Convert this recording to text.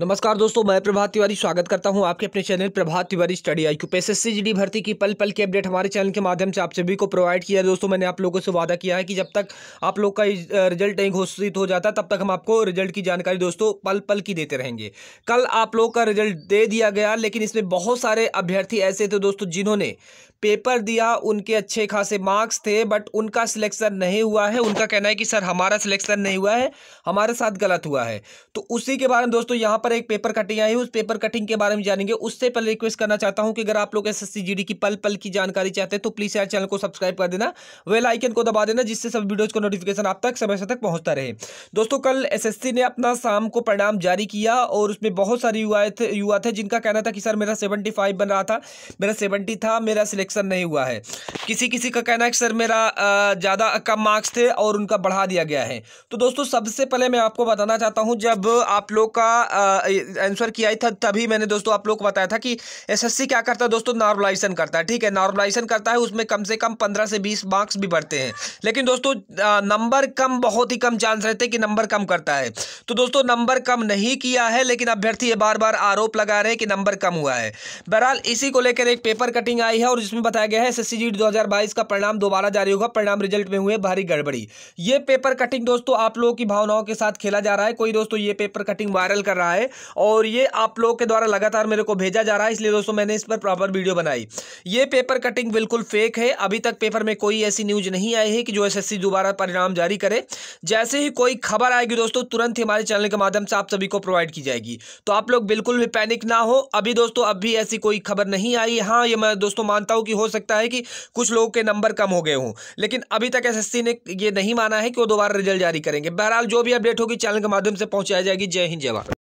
नमस्कार दोस्तों मैं प्रभात तिवारी स्वागत करता हूं आपके अपने channel Prabhat Tiwari study I Q पे एस भर्ती की पल पल की अपडेट हमारे चैनल के माध्यम से आप सभी को प्रोवाइड किया है दोस्तों मैंने आप लोगों से वादा किया है कि जब तक आप लोग का रिजल्ट नहीं घोषित हो जाता तब तक हम आपको रिजल्ट की जानकारी दोस्तों पल पल की देते रहेंगे कल आप लोग का रिजल्ट दे दिया गया लेकिन इसमें बहुत सारे अभ्यर्थी ऐसे थे दोस्तों जिन्होंने पेपर दिया उनके अच्छे खासे मार्क्स थे बट उनका सिलेक्शन नहीं हुआ है उनका कहना है कि सर हमारा सिलेक्शन नहीं हुआ है हमारे साथ गलत हुआ है तो उसी के बारे में दोस्तों यहाँ पर एक पेपर कटिंग आई है उस पेपर कटिंग के बारे में जानेंगे उससे पहले रिक्वेस्ट करना चाहता हूं कि अगर आप लोग एस एस की पल पल की जानकारी चाहते हैं तो प्लीज़ यार चैनल को सब्सक्राइब कर देना वेल आइकन को दबा देना जिससे सब वीडियोज़ को नोटिफिकेशन आप तक समय से तक पहुंचता रहे दोस्तों कल एस ने अपना शाम को परिणाम जारी किया और उसमें बहुत सारे युवा थे युवा थे जिनका कहना था कि सर मेरा सेवेंटी बन रहा था मेरा सेवेंटी था मेरा सिलेक्शन नहीं हुआ है किसी किसी का कहना है कि सर मेरा ज़्यादा कम मार्क्स थे और उनका बढ़ा दिया गया है तो दोस्तों सबसे पहले मैं आपको बताना चाहता हूँ जब आप लोग का आ... आंसर किया ही था तभी मैंने दोस्तों आप लोग को बताया था कि एसएससी क्या करता है दोस्तों नॉर्मलाइजेशन करता है ठीक है नॉर्मलाइजेशन करता है उसमें कम से कम पंद्रह से बीस मार्क्स भी बढ़ते हैं लेकिन दोस्तों नंबर कम बहुत ही कम चांस रहते हैं कि नंबर कम करता है तो दोस्तों नंबर कम नहीं किया है लेकिन अभ्यर्थी ये बार बार आरोप लगा रहे हैं कि नंबर कम हुआ है बहरहाल इसी को लेकर एक पेपर कटिंग आई है और जिसमें बताया गया है एस एस का परिणाम दोबारा जारी होगा परिणाम रिजल्ट में हुए भारी गड़बड़ी ये पेपर कटिंग दोस्तों आप लोगों की भावनाओं के साथ खेला जा रहा है कोई दोस्तों ये पेपर कटिंग वायरल कर रहा है है और ये आप लोगों के द्वारा लगातार मेरे को भेजा जा रहा है इसलिए दोस्तों मैंने इस पर प्रॉपर वीडियो बनाई ये पेपर कटिंग बिल्कुल फेक है अभी तक पेपर में कोई ऐसी न्यूज नहीं आई है कि जो एस दोबारा परिणाम जारी करे जैसे ही कोई खबर आएगी दोस्तों तुरंत ही हमारे चैनल के माध्यम से आप सभी को प्रोवाइड की जाएगी तो आप लोग बिल्कुल भी पैनिक ना हो अभी दोस्तों अब भी ऐसी कोई खबर नहीं आई हाँ ये मैं दोस्तों मानता हूँ कि हो सकता है कि कुछ लोगों के नंबर कम हो गए हों लेकिन अभी तक एस ने ये नहीं माना है कि वो दोबारा रिजल्ट जारी करेंगे बहरहाल जो भी अपडेट होगी चैनल के माध्यम से पहुंचाई जाएगी जय हिंद जय भारत